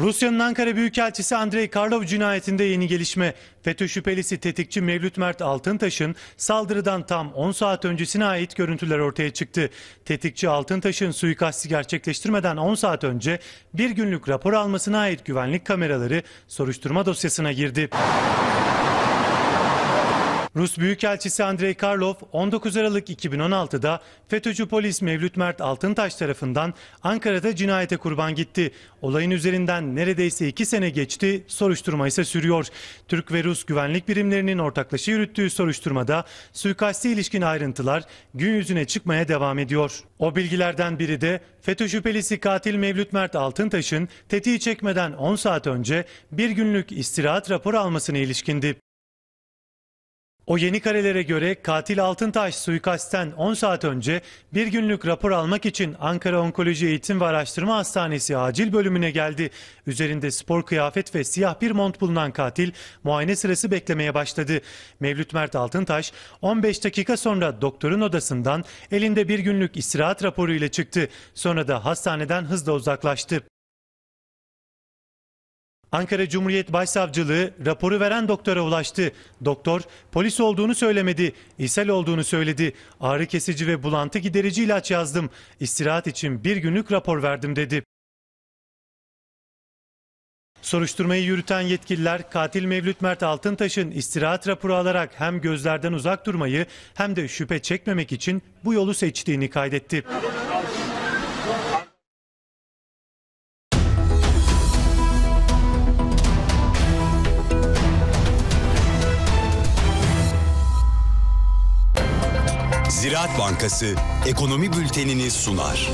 Rusya'nın Ankara Büyükelçisi Andrei Karlov cinayetinde yeni gelişme. FETÖ şüphelisi tetikçi Mevlüt Mert Altıntaş'ın saldırıdan tam 10 saat öncesine ait görüntüler ortaya çıktı. Tetikçi Altıntaş'ın suikasti gerçekleştirmeden 10 saat önce bir günlük rapor almasına ait güvenlik kameraları soruşturma dosyasına girdi. Rus Büyükelçisi Andrei Karlov 19 Aralık 2016'da FETÖ'cü polis Mevlüt Mert Altıntaş tarafından Ankara'da cinayete kurban gitti. Olayın üzerinden neredeyse 2 sene geçti, soruşturma ise sürüyor. Türk ve Rus güvenlik birimlerinin ortaklaşa yürüttüğü soruşturmada suikasti ilişkin ayrıntılar gün yüzüne çıkmaya devam ediyor. O bilgilerden biri de FETÖ şüphelisi katil Mevlüt Mert Altıntaş'ın tetiği çekmeden 10 saat önce bir günlük istirahat raporu almasına ilişkindi. O yeni karelere göre katil Altıntaş suikastten 10 saat önce bir günlük rapor almak için Ankara Onkoloji Eğitim ve Araştırma Hastanesi acil bölümüne geldi. Üzerinde spor kıyafet ve siyah bir mont bulunan katil muayene sırası beklemeye başladı. Mevlüt Mert Altıntaş 15 dakika sonra doktorun odasından elinde bir günlük istirahat raporu ile çıktı. Sonra da hastaneden hızla uzaklaştı. Ankara Cumhuriyet Başsavcılığı raporu veren doktora ulaştı. Doktor polis olduğunu söylemedi, ishal olduğunu söyledi. Ağrı kesici ve bulantı giderici ilaç yazdım. İstirahat için bir günlük rapor verdim dedi. Soruşturmayı yürüten yetkililer katil Mevlüt Mert Altıntaş'ın istirahat raporu alarak hem gözlerden uzak durmayı hem de şüphe çekmemek için bu yolu seçtiğini kaydetti. Ziraat Bankası Ekonomi Bültenini sunar.